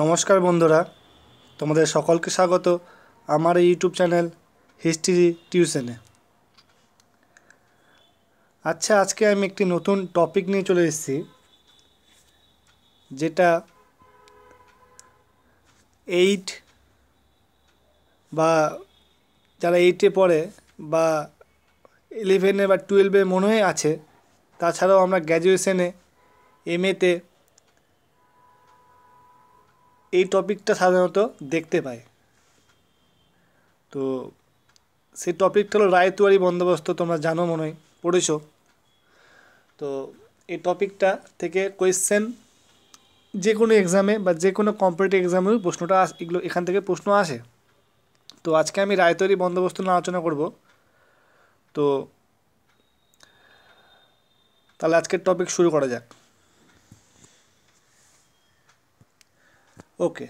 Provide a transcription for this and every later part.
নমস্কার বন্ধুরা তোমাদের সকলকে স্বাগত আমার ইউটিউব চ্যানেল হিস্ট্রি টিউশনে আচ্ছা আজকে আমি একটি নতুন টপিক নিয়ে চলে এসেছি যেটা এইট বা যারা এইটে পড়ে বা ইলেভেনে বা টুয়েলভে মনে হয় আছে তাছাড়াও আমরা গ্র্যাজুয়েশনে এম এতে এই টপিকটা সাধারণত দেখতে পাই তো সেই টপিকটা হলো রায়তুয়ারি বন্দোবস্ত তোমরা জানো মনে হয় পড়েছ তো এই টপিকটা থেকে কোয়েশ্চেন যে কোনো এক্সামে বা যে কোনো কম্পিটিটিভ এক্সামেও প্রশ্নটা এগুলো এখান থেকে প্রশ্ন আসে তো আজকে আমি রায়তৈরি বন্দোবস্ত নিয়ে আলোচনা করব তো তাহলে আজকের টপিক শুরু করা যাক ওকে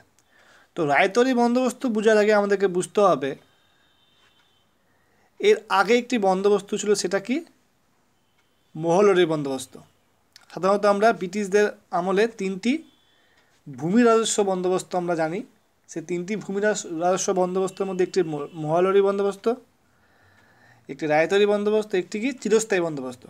তো রায়তরি বন্দোবস্ত বোঝার আগে আমাদেরকে বুঝতে হবে এর আগে একটি বন্দোবস্ত ছিল সেটা কি মহলরি বন্দোবস্ত সাধারণত আমরা ব্রিটিশদের আমলে তিনটি ভূমি রাজস্ব বন্দোবস্ত আমরা জানি সে তিনটি ভূমি রাজস্ব বন্দোবস্তের মধ্যে একটি মহলরি বন্দোবস্ত একটি রায়তরি বন্দোবস্ত একটি কি চিরস্থায়ী বন্দোবস্ত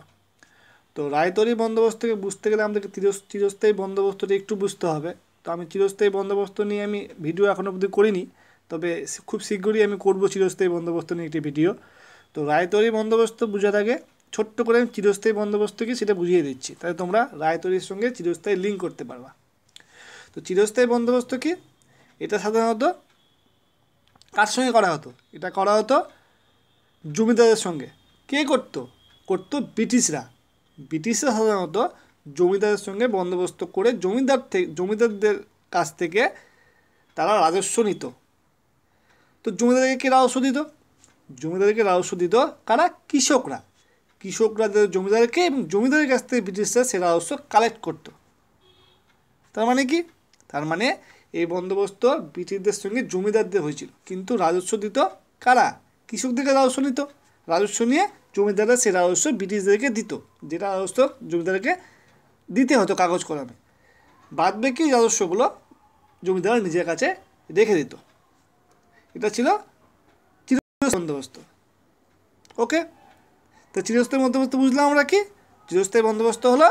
তো রায়তরি বন্দোবস্তকে বুঝতে গেলে আমাদেরকে চিরস্থায়ী বন্দোবস্তটি একটু বুঝতে হবে তো আমি চিরস্থায়ী বন্দোবস্ত নিয়ে আমি ভিডিও এখনও অবধি করিনি তবে খুব শীঘ্রই আমি করব চিরস্থায়ী বন্দোবস্ত নিয়ে একটি ভিডিও তো রায়তরি বন্দোবস্ত বোঝার আগে ছোট্ট করে আমি চিরস্থায়ী বন্দোবস্ত কি সেটা বুঝিয়ে দিচ্ছি তাহলে তোমরা রায়তরির সঙ্গে চিরস্থায়ী লিঙ্ক করতে পারবা তো চিরস্থায়ী বন্দোবস্ত কি এটা সাধারণত কার সঙ্গে করা হতো এটা করা হতো জমিদারের সঙ্গে কে করতো করতো ব্রিটিশরা ব্রিটিশরা সাধারণত জমিদারের সঙ্গে বন্দোবস্ত করে জমিদার থেকে জমিদারদের কাছ থেকে তারা রাজস্ব নিত তো জমিদারকে কে রাজস্ব দিত জমিদারকে রাজস্ব দিত কারা কৃষকরা কৃষকরা জমিদারকে এবং জমিদারের কাছ থেকে ব্রিটিশরা সে রাজস্ব কালেক্ট করত তার মানে কি তার মানে এই বন্দোবস্ত ব্রিটিশদের সঙ্গে জমিদারদের হয়েছিল কিন্তু রাজস্ব দিত কারা কৃষকদেরকে রাজস্ব নিত রাজস্ব নিয়ে জমিদাররা সে রাজস্ব ব্রিটিশদেরকে দিত যেটা রাজস্ব জমিদারকে দিতে হতো কাগজ কলমে বাদ বাকি রাজস্বগুলো জমিদার নিজের কাছে রেখে দিত এটা ছিল চিরস্থায়ী বন্দোবস্ত ওকে তো চিরস্থায়ী বন্দোবস্ত বুঝলাম আমরা কি চিরস্থায়ী বন্দোবস্ত হলো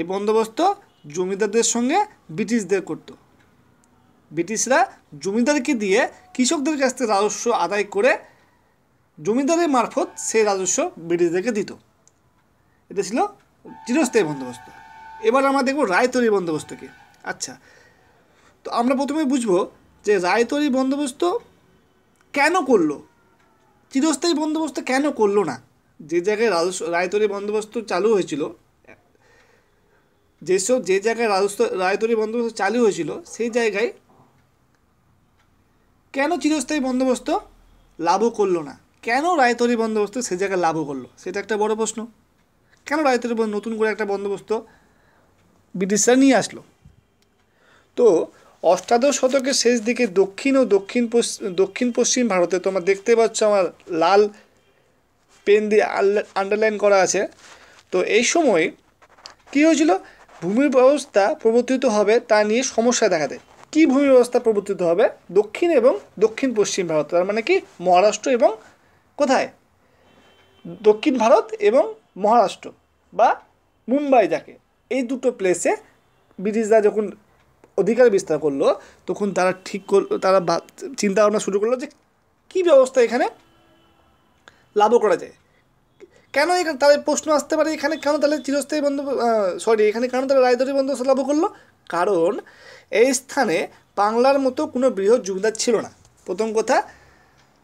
এই বন্দোবস্ত জমিদারদের সঙ্গে ব্রিটিশদের করত ব্রিটিশরা জমিদারকে দিয়ে কৃষকদের কাছ থেকে রাজস্ব আদায় করে জমিদারের মারফত সেই রাজস্ব ব্রিটিশদেরকে দিত এটা ছিল চিরস্থায়ী বন্দোবস্ত এবার আমরা দেখব রায়তরি বন্দোবস্তকে আচ্ছা তো আমরা প্রথমে বুঝবো যে রায়তরি বন্দোবস্ত কেন করলো চিরস্থায়ী বন্দোবস্ত কেন করলো না যে জায়গায় রায়তরি বন্দোবস্ত চালু হয়েছিল যেসব যে জায়গায় রায়তরি বন্দোবস্ত চালু হয়েছিল সেই জায়গায় কেন চিরস্থায়ী বন্দোবস্ত লাভও করলো না কেন রায়তরি বন্দোবস্ত সে জায়গায় লাভও করলো সেটা একটা বড় প্রশ্ন কেন রাজত্বের উপর নতুন করে একটা বন্দোবস্ত ব্রিটিশরা নিয়ে আসলো তো অষ্টাদশ শতকের শেষ দিকে দক্ষিণ ও দক্ষিণ দক্ষিণ পশ্চিম ভারতে তোমরা দেখতে পাচ্ছ আমার লাল পেন দিয়ে আন্ডারলাইন করা আছে তো এই সময় কি হয়েছিল ভূমি ব্যবস্থা প্রবর্তিত হবে তা নিয়ে সমস্যা দেখা দেয় কী ভূমি ব্যবস্থা প্রবর্তিত হবে দক্ষিণ এবং দক্ষিণ পশ্চিম ভারত তার মানে কি মহারাষ্ট্র এবং কোথায় দক্ষিণ ভারত এবং মহারাষ্ট্র বা মুম্বাই যাকে এই দুটো প্লেসে ব্রিটিশরা যখন অধিকার বিস্তার করলো তখন তারা ঠিক করলো তারা চিন্তা ভাবনা শুরু করলো যে কি ব্যবস্থা এখানে লাভও করা যায় কেন এখানে তাদের প্রশ্ন আসতে পারে এখানে কেন তাহলে চিরস্থায়ী বন্ধ সরি এখানে কেন তারা রায়দরি বন্ধ লাভ করলো কারণ এই স্থানে বাংলার মতো কোনো বৃহৎ জমিদার ছিল না প্রথম কথা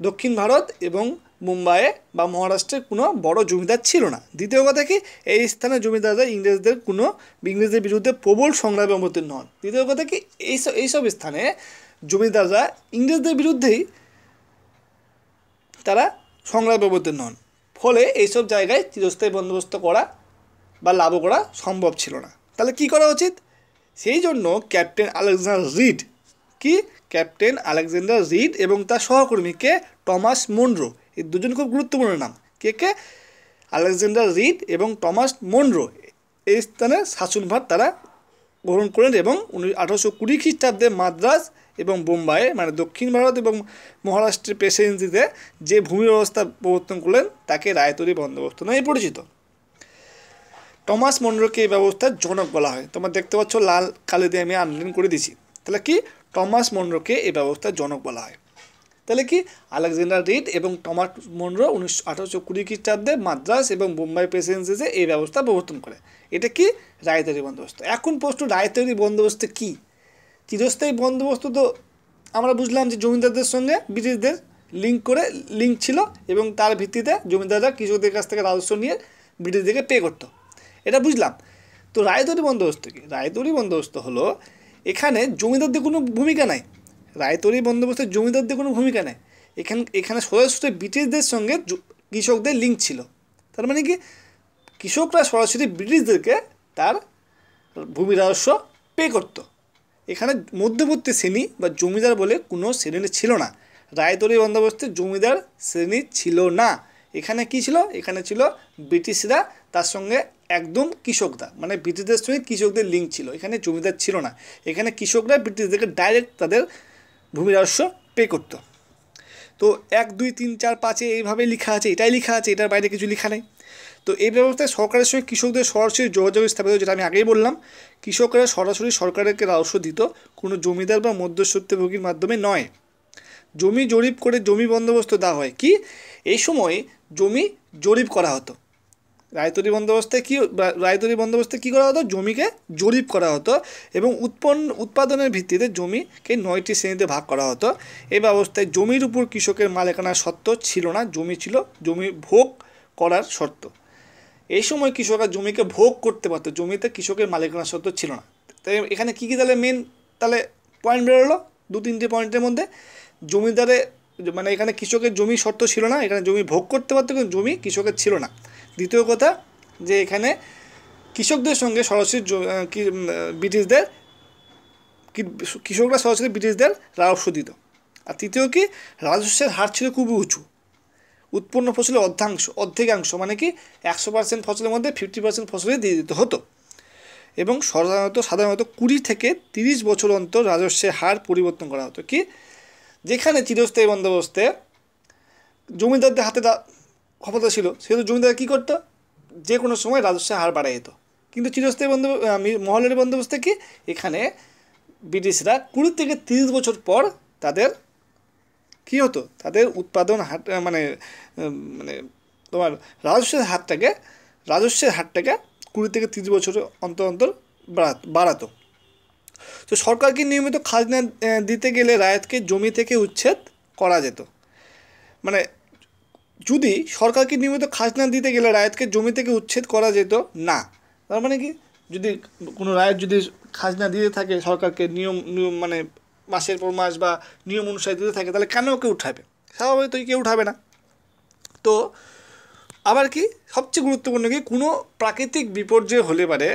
দক্ষিণ ভারত এবং মুম্বাইয়ে বা মহারাষ্ট্রের কোনো বড় জমিদার ছিল না দ্বিতীয় কথা কি এই স্থানে জমিদাররা ইংরেজদের কোনো ইংরেজদের বিরুদ্ধে প্রবল সংগ্রামে অবতীর্ণ হন তৃতীয় কথা কি এইসব এইসব স্থানে জমিদাররা ইংরেজদের বিরুদ্ধেই তারা সংগ্রামে অবতীর্ণ হন ফলে এইসব জায়গায় চিরস্থায়ী বন্দোবস্ত করা বা লাভও করা সম্ভব ছিল না তাহলে কি করা উচিত সেই জন্য ক্যাপ্টেন আলেকজান্ডার রিড কি ক্যাপ্টেন আলেকজান্ডার রিড এবং তার সহকর্মীকে টমাস মন্ড্রো এই দুজন খুব গুরুত্বপূর্ণ নাম কে কে আলেকজান্ডার রিড এবং টমাস মন্ড্রো এই স্থানে শাসনভার তারা গ্রহণ করেন এবং উনিশ আঠারোশো কুড়ি খ্রিস্টাব্দে মাদ্রাস এবং বোম্বাই মানে দক্ষিণ ভারত এবং মহারাষ্ট্রের প্রেসিডেন্সিতে যে ভূমি ব্যবস্থা প্রবর্তন করলেন তাকে রায়তরি বন্দোবস্ত নামে পরিচিত টমাস মন্ড্রোকে এই ব্যবস্থার জনক বলা হয় তোমরা দেখতে পাচ্ছ লাল কালি দিয়ে আমি আন্দোলন করে দিছি তাহলে কি টমাস মন্ড্রোকে এই ব্যবস্থার জনক বলা হয় তাহলে কি আলেকজান্ডার রিড এবং টমাস মনরো উনিশশো আঠারোশো কুড়ি খ্রিস্টাব্দে মাদ্রাস এবং বোম্বাই প্রেসিডেন্সিতে এই ব্যবস্থা প্রবর্তন করে এটা কি রায়তারি বন্দোবস্ত এখন প্রশ্ন রায়তারি বন্দোবস্ত কি চিরস্থায়ী বন্দোবস্ত তো আমরা বুঝলাম যে জমিদারদের সঙ্গে ব্রিটিশদের লিঙ্ক করে লিঙ্ক ছিল এবং তার ভিত্তিতে জমিদাররা কৃষকদের কাছ থেকে রাজস্ব নিয়ে ব্রিটিশদেরকে পে করত এটা বুঝলাম তো রায়তরি বন্দোবস্ত কি রায়তরি বন্দোবস্ত হলো এখানে জমিদারদের কোনো ভূমিকা নাই রায়তরী বন্দোবস্তের জমিদারদের কোনো ভূমিকা নেই এখান এখানে সরাসরি ব্রিটিশদের সঙ্গে কৃষকদের লিঙ্ক ছিল তার মানে কি কৃষকরা সরাসরি ব্রিটিশদেরকে তার ভূমি রাজস্ব পে করত এখানে মধ্যবর্তী শ্রেণী বা জমিদার বলে কোনো শ্রেণী ছিল না রায়তরী বন্দোবস্তে জমিদার শ্রেণী ছিল না এখানে কি ছিল এখানে ছিল ব্রিটিশরা তার সঙ্গে একদম কৃষকরা মানে ব্রিটিশদের সঙ্গে কৃষকদের লিঙ্ক ছিল এখানে জমিদার ছিল না এখানে কৃষকরা ব্রিটিশদেরকে ডাইরেক্ট তাদের ভূমি রাজস্ব পে করত তো এক দুই তিন চার পাঁচে এইভাবে লেখা আছে এটাই লেখা আছে এটার বাইরে কিছু লেখা নেই তো এই ব্যবস্থায় সরকারের সঙ্গে কৃষকদের সরাসরি যোগাযোগ স্থাপিত যেটা আমি আগেই বললাম কৃষকরা সরাসরি সরকারকে রাজস্ব দিত কোনো জমিদার বা মধ্যস্বত্বভোগীর মাধ্যমে নয় জমি জরিপ করে জমি বন্দোবস্ত দেওয়া হয় কি এই সময় জমি জরিপ করা হতো রায়তরি বন্দোবস্তে কী রায়তরি বন্দোবস্তে কী করা হতো জমিকে জরিপ করা হতো এবং উৎপন্ন উৎপাদনের ভিত্তিতে জমিকে নয়টি শ্রেণীতে ভাগ করা হতো এই ব্যবস্থায় জমির উপর কৃষকের মালিকানা শর্ত ছিল না জমি ছিল জমি ভোগ করার শর্ত এই সময় কৃষকরা জমিকে ভোগ করতে পারতো জমিতে কৃষকের মালিকানা শর্ত ছিল না তাই এখানে কী কী তাহলে মেন তাহলে পয়েন্ট বেরোলো দু তিনটে পয়েন্টের মধ্যে জমিদারে মানে এখানে কৃষকের জমি শর্ত ছিল না এখানে জমি ভোগ করতে পারতো কিন্তু জমি কৃষকের ছিল না দ্বিতীয় কথা যে এখানে কৃষকদের সঙ্গে সরাসরি ব্রিটিশদের কৃষকরা সরাসরি ব্রিটিশদের রাজস্ব দিত আর তৃতীয় কি রাজস্বের হার ছিল খুবই উঁচু উৎপন্ন ফসলের অর্ধাংশ অর্ধেকাংশ মানে কি একশো পার্সেন্ট ফসলের মধ্যে ফিফটি পার্সেন্ট ফসলই দিয়ে দিতে হতো এবং সাধারণত সাধারণত কুড়ি থেকে তিরিশ বছর অন্তর রাজস্বের হার পরিবর্তন করা হতো কি যেখানে চিরস্থায়ী বন্দোবস্তে জমিদারদের হাতে ক্ষমতা ছিল সেহেতু জমিদার কী করতো যে কোনো সময় রাজস্বের হার বাড়াই যেত কিন্তু চিরস্থায়ী বন্দোব মহলের বন্দোবস্ত কি এখানে ব্রিটিশরা কুড়ি থেকে তিরিশ বছর পর তাদের কি হতো তাদের উৎপাদন হাট মানে মানে তোমার রাজস্বের হারটাকে রাজস্বের হারটাকে কুড়ি থেকে তিরিশ বছরের অন্তর অন্তর বাড়াতো তো সরকারকে নিয়মিত খাজনা দিতে গেলে রায়তকে জমি থেকে উচ্ছেদ করা যেত মানে যদি সরকারকে নিয়মিত খাজনা দিতে গেলে রায়তকে জমি থেকে উচ্ছেদ করা যেত না তার মানে কি যদি কোনো রায়ত যদি খাজনা দিতে থাকে সরকারকে নিয়ম নিয়ম মানে মাসের পর মাস বা নিয়ম অনুসারে দিতে থাকে তাহলে কেন ওকে উঠাবে স্বাভাবিক তো কেউ উঠাবে না তো আবার কি সবচেয়ে গুরুত্বপূর্ণ কি কোনো প্রাকৃতিক বিপর্যয় হলে পারে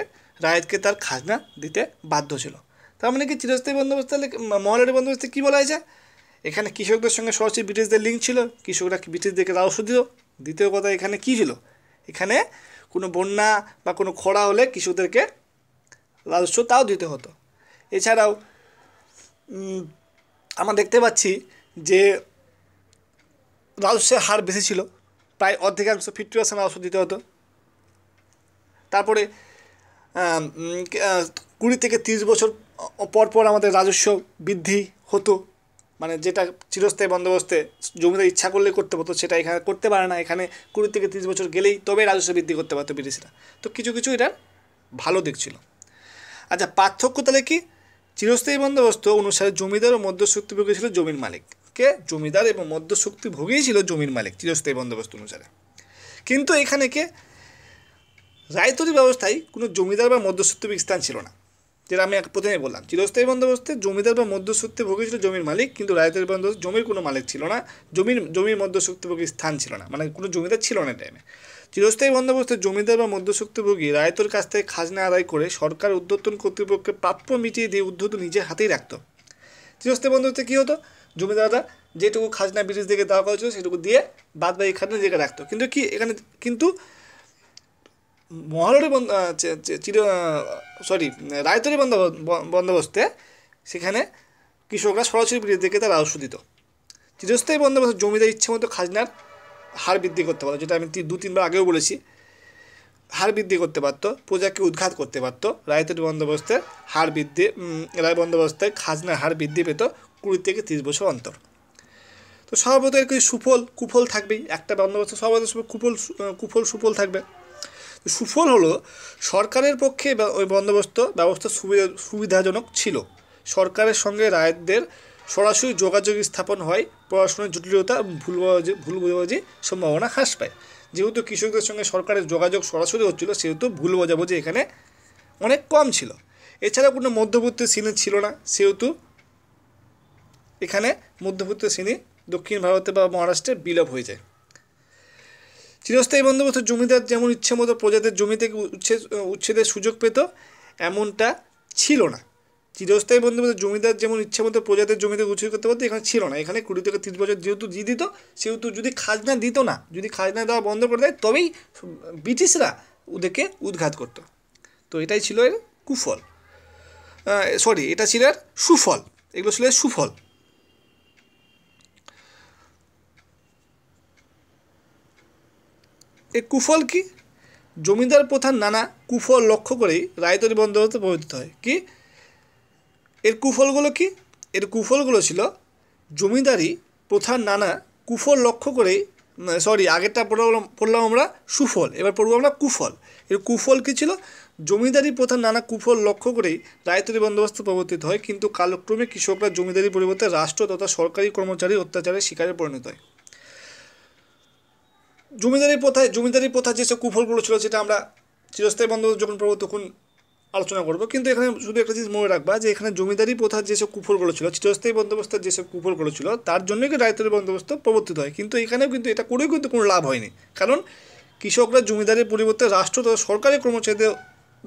রায়তকে তার খাজনা দিতে বাধ্য ছিল তার মানে কি চিরস্থায়ী বন্দোবস্ত তাহলে মহালারি বন্দোবস্তে কী বলা হয়েছে এখানে কৃষকদের সঙ্গে সরাসরি ব্রিটিশদের লিঙ্ক ছিল কৃষকরা ব্রিটিশদেরকে রাজস্ব দিল দ্বিতীয় কথা এখানে কী ছিল এখানে কোনো বন্যা বা কোনো খরা হলে কৃষকদেরকে রাজস্ব তাও দিতে হতো এছাড়াও আমরা দেখতে পাচ্ছি যে রাজস্বের হার বেশি ছিল প্রায় অর্ধেকাংশ ফিফটি পার্সেন্ট রাজস্ব দিতে হতো তারপরে কুড়ি থেকে তিরিশ বছর পরপর আমাদের রাজস্ব বৃদ্ধি হতো মানে যেটা চিরস্থায়ী বন্দোবস্তে জমিদার ইচ্ছা করলে করতে পারতো সেটা এখানে করতে পারে না এখানে কুড়ি থেকে তিরিশ বছর গেলেই তবে রাজস্ব বৃদ্ধি করতে পারতো ব্রিটিশরা তো কিছু কিছু এটা ভালো দিক ছিল আচ্ছা পার্থক্য তাহলে কি চিরস্থায়ী বন্দোবস্ত অনুসারে জমিদার ও মধ্যশক্তিভোগী ছিল জমির মালিক কে জমিদার এবং মধ্যশক্তিভোগী ছিল জমির মালিক চিরস্থায়ী বন্দোবস্ত অনুসারে কিন্তু এখানে কে রায়তরি ব্যবস্থায় কোনো জমিদার বা মধ্যশক্তিভোগী স্থান ছিল না যেটা আমি এক প্রথমে বললাম চিরস্থায়ী বন্দোবস্তে জমিদার বা মধ্যস্বত্বে ভোগী ছিল জমির মালিক কিন্তু রায়তের বন্দোবস্ত জমির কোনো মালিক ছিল না জমির জমির মধ্যস্বত্বভোগী স্থান ছিল না মানে কোনো জমিদার ছিল না টাইমে চিরস্থায়ী বন্দোবস্তে জমিদার বা ভোগী রায়তর কাছ থেকে খাজনা আদায় করে সরকার উদ্যোতন কর্তৃপক্ষের প্রাপ্য মিটিয়ে দিয়ে উদ্ধত নিজের হাতেই রাখত চিরস্থায়ী বন্দোবস্তে কী হতো জমিদাররা যেটুকু খাজনা ব্রিটিশ দিকে দেওয়া করেছিল সেটুকু দিয়ে বাদ বাকি খাজনা জায়গায় রাখতো কিন্তু কি এখানে কিন্তু মহলরি চির সরি রায়তরি বন্দোবস্তে সেখানে কৃষকরা সরাসরি দেখে তারা রাজস্ব দিত চিরস্থায়ী বন্দোবস্ত জমিদার ইচ্ছে মতো খাজনার হার বৃদ্ধি করতে পারতো যেটা আমি দু তিনবার আগেও বলেছি হার বৃদ্ধি করতে পারতো প্রজাকে উদ্ঘাত করতে পারতো রায়তরি বন্দোবস্তে হার বৃদ্ধি রায় বন্দোবস্তে খাজনার হার বৃদ্ধি পেত কুড়ি থেকে তিরিশ বছর অন্তর তো সর্বদা কিছু সুফল কুফল থাকবেই একটা বন্দোবস্ত সর্বদা কুফল কুফল সুফল থাকবে সুফল হলো সরকারের পক্ষে ওই বন্দোবস্ত ব্যবস্থা সুবিধা সুবিধাজনক ছিল সরকারের সঙ্গে রায়তদের সরাসরি যোগাযোগ স্থাপন হয় পড়াশোনার জটিলতা ভুল ভুল বোঝাবুঝি সম্ভাবনা হ্রাস পায় যেহেতু কৃষকদের সঙ্গে সরকারের যোগাযোগ সরাসরি হচ্ছিল সেহেতু ভুল বোঝাবুঝি এখানে অনেক কম ছিল এছাড়া কোনো মধ্যবর্তী শ্রেণী ছিল না সেহেতু এখানে মধ্যবর্তী শ্রেণী দক্ষিণ ভারতে বা মহারাষ্ট্রে বিলোপ হয়ে যায় চিরস্থায়ী বন্দোবস্ত জমিদার যেমন ইচ্ছে মতো প্রজাদের জমি থেকে উচ্ছেদ উচ্ছেদের সুযোগ পেত এমনটা ছিল না চিরস্থায়ী বন্দোবস্ত জমিদার যেমন ইচ্ছে মতো প্রজাদের জমিতে উচ্ছেদ করতে পারতো এখানে ছিল না এখানে কুড়ি থেকে তিরিশ বছর যেহেতু দিয়ে দিত সেহেতু যদি খাজনা দিত না যদি খাজনা দেওয়া বন্ধ করে দেয় তবেই ব্রিটিশরা ওদেরকে উদ্ঘাত করত তো এটাই ছিল এর কুফল সরি এটা ছিল এর সুফল এগুলো ছিল সুফল এ কুফল কি জমিদার প্রথার নানা কুফল লক্ষ্য করেই রায়তরী হতে প্রভাবিত হয় কি এর কুফলগুলো কি এর কুফলগুলো ছিল জমিদারি প্রথার নানা কুফল লক্ষ্য করেই সরি আগেরটা পড়লাম পড়লাম আমরা সুফল এবার পড়বো আমরা কুফল এর কুফল কী ছিল জমিদারি প্রথার নানা কুফল লক্ষ্য করেই রায়তরি বন্দোবস্ত প্রবর্তিত হয় কিন্তু কালক্রমে কৃষকরা জমিদারি পরিবর্তে রাষ্ট্র তথা সরকারি কর্মচারী অত্যাচারের শিকারে পরিণত হয় জমিদারি প্রথায় জমিদারি প্রথা যেসব কুফলগুলো ছিল সেটা আমরা চিরস্থায়ী বন্দোবস্ত যখন পড়ব তখন আলোচনা করব কিন্তু এখানে শুধু একটা জিনিস মনে রাখবা যে এখানে জমিদারি প্রথার যেসব কুফলগুলো ছিল চিরস্থায়ী বন্দোবস্তের যেসব কুফলগুলো ছিল তার জন্যই কিন্তু রায়তরী বন্দোবস্ত প্রবর্তিত হয় কিন্তু এখানেও কিন্তু এটা করেও কিন্তু কোনো লাভ হয়নি কারণ কৃষকরা জমিদারের পরিবর্তে রাষ্ট্র তথা সরকারি কর্মচারীদের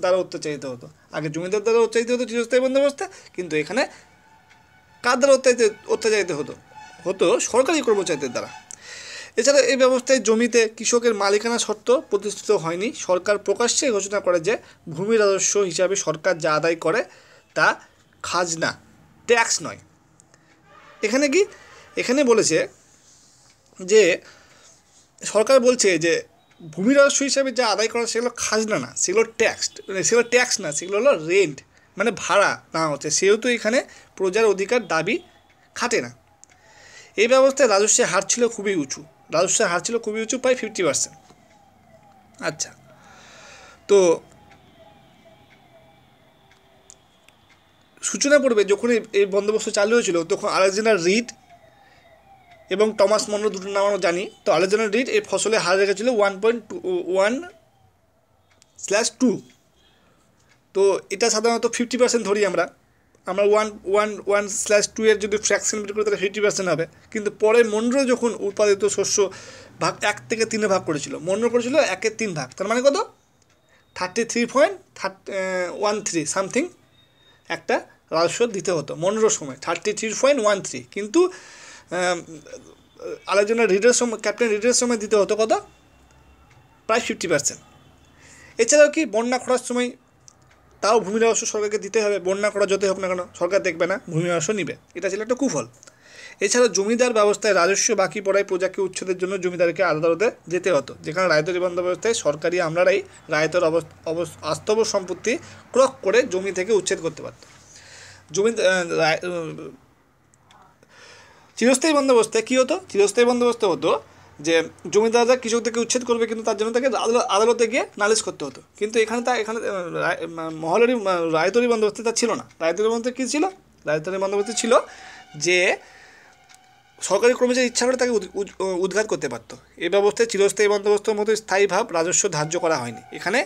দ্বারা অত্যাচারিত হতো আগে জমিদার দ্বারা অত্যাচারিত হতো চিরস্থায়ী বন্দোবস্ত কিন্তু এখানে কার দ্বারা অত্যাচারিত অত্যাচারিত হতো হতো সরকারি কর্মচারীদের দ্বারা এছাড়া এই ব্যবস্থায় জমিতে কৃষকের মালিকানা শর্ত প্রতিষ্ঠিত হয়নি সরকার প্রকাশ্যে ঘোষণা করে যে ভূমি রাজস্ব হিসাবে সরকার যা আদায় করে তা খাজনা ট্যাক্স নয় এখানে কি এখানে বলেছে যে সরকার বলছে যে ভূমি রাজস্ব হিসাবে যা আদায় করা সেগুলো খাজনা না সেগুলো ট্যাক্স মানে সেগুলো ট্যাক্স না সেগুলো হলো রেন্ট মানে ভাড়া না হচ্ছে সেহেতু এখানে প্রজার অধিকার দাবি খাটে না এই ব্যবস্থায় রাজস্বের হার ছিল খুবই উঁচু রাজস্বের হার ছিল খুবই উঁচু প্রায় ফিফটি পার্সেন্ট আচ্ছা তো সূচনা পড়বে যখন এই বন্দোবস্ত চালু হয়েছিল তখন আলেকজান্ডার রিড এবং টমাস মন্ডল দুটো নাম আমরা জানি তো আলেকজান্ডার রিড এই ফসলে হার রেখেছিল one point two one slash two তো এটা সাধারণত ফিফটি পার্সেন্ট ধরি আমরা আমরা one one one slash two এর যদি ফ্র্যাকশন বের করি তাহলে ফিফটি পার্সেন্ট হবে কিন্তু পরে মন্ডল যখন উৎপাদিত শস্য ভাগ এক থেকে তিনে ভাগ করেছিল মন্ড্রো করেছিল একের তিন ভাগ তার মানে কত thirty three point thirty one three something একটা রাজস্ব দিতে হতো মন্ড্রোর সময় thirty three point one three কিন্তু um, আলোচনা রিডের সময় ক্যাপ্টেন রিডের সময় দিতে হতো কত প্রায় ফিফটি পার্সেন্ট এছাড়াও কি বন্যা খরার সময় তাও ভূমি রহস্য সরকারকে দিতে হবে বন্যা করা যতই হোক না কেন সরকার দেখবে না ভূমি রহস্য নিবে এটা ছিল একটা কুফল এছাড়া জমিদার ব্যবস্থায় রাজস্ব বাকি পড়ায় প্রজাকে উচ্ছেদের জন্য জমিদারকে আদালতে যেতে হতো যেখানে রায়ত নিবন্ধ ব্যবস্থায় সরকারি আমলারাই অবস্থ আস্তব সম্পত্তি ক্রক করে জমি থেকে উচ্ছেদ করতে পারত জমি চিরস্থায়ী বন্দোবস্তে কী হতো চিরস্থায়ী বন্দোবস্ত হতো যে জমিদাররা কৃষকদেরকে উচ্ছেদ করবে কিন্তু তার জন্য তাকে আদালতে গিয়ে নালিশ করতে হতো কিন্তু এখানে তা এখানে মহলেরই রায়তরী বন্দোবস্তে তা ছিল না রায়তরী বন্দোবস্তে কী ছিল রায়তরী বন্দোবস্তে ছিল যে সরকারি কর্মচারী ইচ্ছা করে তাকে উদ্ঘাত করতে পারত এই ব্যবস্থায় চিরস্থায়ী বন্দোবস্তর মতো স্থায়ীভাব রাজস্ব ধার্য করা হয়নি এখানে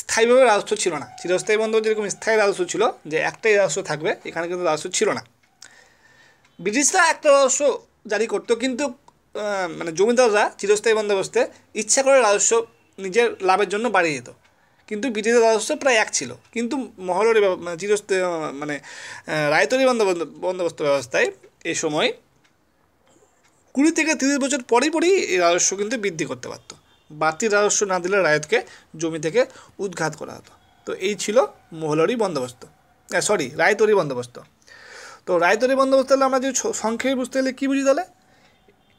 স্থায়ীভাবে রাজস্ব ছিল না চিরস্থায়ী বন্দোবস্ত যেরকম স্থায়ী রাজস্ব ছিল যে একটাই রাজস্ব থাকবে এখানে কিন্তু রাজস্ব ছিল না ব্রিটিশরা একটা রাজস্ব জারি করতো কিন্তু মানে জমিদাররা চিরস্থায়ী বন্দোবস্তে ইচ্ছা করে রাজস্ব নিজের লাভের জন্য বাড়িয়ে যেত কিন্তু ব্রিটিশদের রাজস্ব প্রায় এক ছিল কিন্তু মহলরি মানে চিরস্থ মানে রায়তরি বন্দোবস্ত ব্যবস্থায় এ সময় কুড়ি থেকে তিরিশ বছর পরই পরই এই রাজস্ব কিন্তু বৃদ্ধি করতে পারতো বাড়তি রাজস্ব না দিলে রায়তকে জমি থেকে উদ্ঘাত করা হতো তো এই ছিল মহলরি বন্দোবস্ত সরি রায়তরি বন্দোবস্ত তো রায়তরি বন্দোবস্ত হলে আমরা যদি সংক্ষেপে বুঝতে গেলে কী বুঝি তাহলে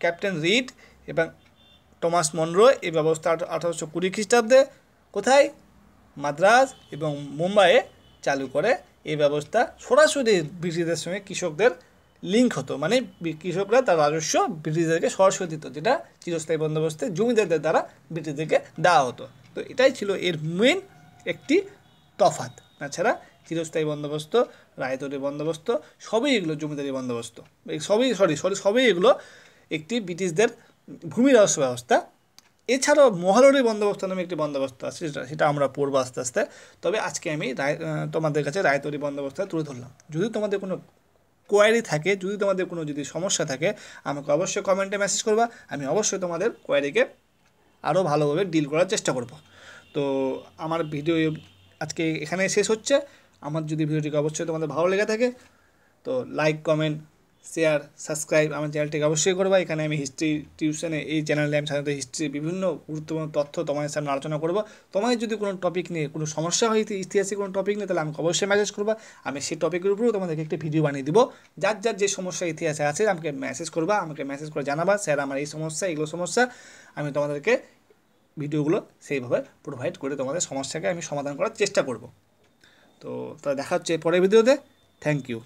ক্যাপ্টেন রিড এবং টমাস মনরো এই ব্যবস্থা আঠারোশো কুড়ি খ্রিস্টাব্দে কোথায় মাদ্রাজ এবং মুম্বাইয়ে চালু করে এই ব্যবস্থা সরাসরি ব্রিটিশদের সঙ্গে কৃষকদের লিঙ্ক হতো মানে কৃষকরা তার রাজস্ব ব্রিটিশদেরকে সরাসরি দিত যেটা চিরস্থায়ী বন্দোবস্তে জমিদারদের দ্বারা ব্রিটিশদেরকে দেওয়া হতো তো এটাই ছিল এর মেন একটি তফাত তাছাড়া চিরস্থায়ী বন্দোবস্ত রায়তরী বন্দোবস্ত সবই এগুলো জমিদারি বন্দোবস্ত সবই সরি সরি সবই এগুলো একটি ব্রিটিশদের ভূমি রহস্য ব্যবস্থা এছাড়াও মহালরি বন্দোবস্ত নামে একটি বন্দোবস্ত আছে সেটা সেটা আমরা পড়বো আস্তে আস্তে তবে আজকে আমি রায় তোমাদের কাছে রায়তরি বন্দোবস্ত তুলে ধরলাম যদি তোমাদের কোনো কোয়ারি থাকে যদি তোমাদের কোনো যদি সমস্যা থাকে আমাকে অবশ্যই কমেন্টে মেসেজ করবা আমি অবশ্যই তোমাদের কোয়ারিকে আরও ভালোভাবে ডিল করার চেষ্টা করব তো আমার ভিডিও আজকে এখানে শেষ হচ্ছে আমার যদি ভিডিওটিকে অবশ্যই তোমাদের ভালো লেগে থাকে তো লাইক কমেন্ট শেয়ার সাবস্ক্রাইব আমার চ্যানেলটিকে অবশ্যই করবা এখানে আমি হিস্ট্রি টিউশনে এই চ্যানেলে আমি সাধারণত হিস্ট্রি বিভিন্ন গুরুত্বপূর্ণ তথ্য তোমাদের সামনে আলোচনা করবো তোমায় যদি কোনো টপিক নিয়ে কোনো সমস্যা হয় ইতিহাসে কোনো টপিক নিয়ে তাহলে আমাকে অবশ্যই মেসেজ করবা আমি সেই টপিকের উপরেও তোমাদেরকে একটি ভিডিও বানিয়ে দিব যার যার যে সমস্যা ইতিহাসে আছে আমাকে মেসেজ করবা আমাকে মেসেজ করে জানাবা স্যার আমার এই সমস্যা এগুলো সমস্যা আমি তোমাদেরকে ভিডিওগুলো সেইভাবে প্রোভাইড করে তোমাদের সমস্যাকে আমি সমাধান করার চেষ্টা করব তো তা দেখা হচ্ছে পরের ভিডিওতে থ্যাংক ইউ